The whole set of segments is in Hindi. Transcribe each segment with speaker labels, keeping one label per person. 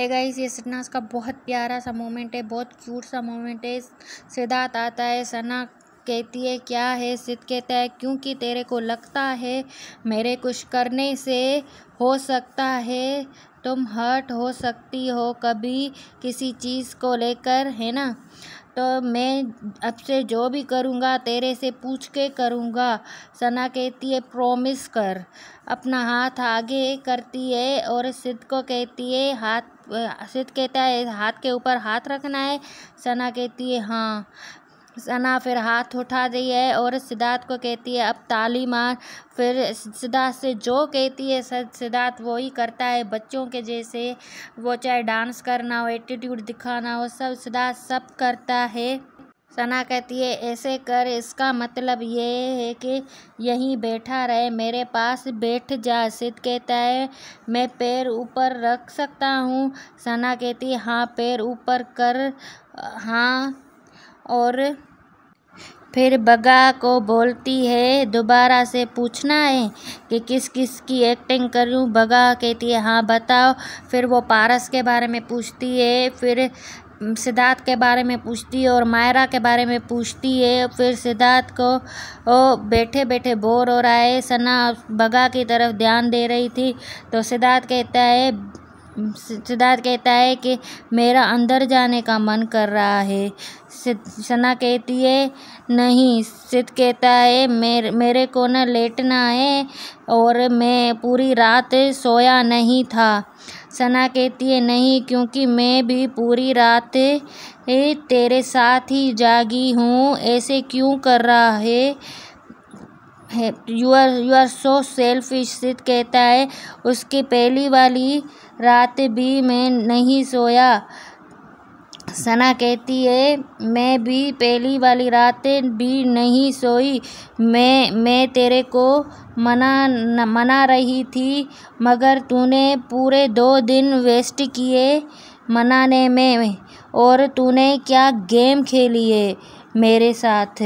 Speaker 1: है गाइज ये सन्नास का बहुत प्यारा सा मोमेंट है बहुत क्यूट सा मोमेंट है सिद्धार्थ आता है सना कहती है क्या है सिद्ध कहता है क्योंकि तेरे को लगता है मेरे कुछ करने से हो सकता है तुम हर्ट हो सकती हो कभी किसी चीज़ को लेकर है ना तो मैं अब से जो भी करूँगा तेरे से पूछ के करूँगा सना कहती है प्रॉमिस कर अपना हाथ आगे करती है और सिद्ध को कहती है हाथ सिद्ध कहता है हाथ के ऊपर हाथ रखना है सना कहती है हाँ सना फिर हाथ उठा रही है और सिद्धार्थ को कहती है अब ताली मार फिर सिद्धार्थ से जो कहती है सिद्धार्थ वो ही करता है बच्चों के जैसे वो चाहे डांस करना हो एटीट्यूड दिखाना हो सब सिद्धार्थ सब करता है सना कहती है ऐसे कर इसका मतलब ये है कि यहीं बैठा रहे मेरे पास बैठ जा सिद्ध कहता है मैं पैर ऊपर रख सकता हूँ सना कहती है हाँ पैर ऊपर कर हाँ और फिर बगा को बोलती है दोबारा से पूछना है कि किस किस की एक्टिंग करूं बगा कहती है हाँ बताओ फिर वो पारस के बारे में पूछती है फिर सिद्धार्थ के बारे में पूछती है और मायरा के बारे में पूछती है फिर सिद्धार्थ को ओ बैठे बैठे बोर हो रहा है सना बगा की तरफ ध्यान दे रही थी तो सिद्धार्थ कहता है सिद्धार्थ कहता है कि मेरा अंदर जाने का मन कर रहा है सना कहती है नहीं सिद्ध कहता है मेरे मेरे को न लेटना है और मैं पूरी रात सोया नहीं था सना कहती है नहीं क्योंकि मैं भी पूरी रात तेरे साथ ही जागी हूँ ऐसे क्यों कर रहा है है यूर सो सेल्फ इश्सित कहता है उसकी पहली वाली रात भी मैं नहीं सोया सना कहती है मैं भी पहली वाली रात भी नहीं सोई मैं मैं तेरे को मना न, मना रही थी मगर तूने पूरे दो दिन वेस्ट किए मनाने में और तूने क्या गेम खेली है मेरे साथ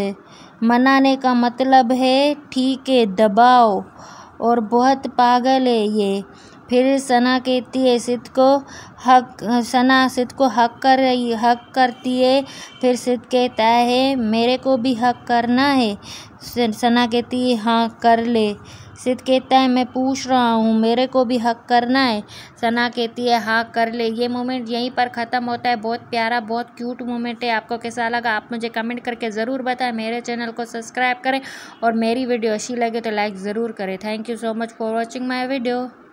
Speaker 1: मनाने का मतलब है ठीक है दबाओ और बहुत पागल है ये फिर सना कहती है सिद्ध को हक सना सिद्ध को हक कर रही हक करती है फिर सिद्ध कहता है मेरे को भी हक करना है सना कहती है हाँ कर ले सिद्ध कहता है मैं पूछ रहा हूँ मेरे को भी हक करना है सना कहती है हाँ कर ले ये मोमेंट यहीं पर ख़त्म होता है बहुत प्यारा बहुत क्यूट मोमेंट है आपको कैसा लगा आप मुझे कमेंट करके ज़रूर बताएं मेरे चैनल को सब्सक्राइब करें और मेरी वीडियो अच्छी लगे तो लाइक ज़रूर करें thank you so much for watching my video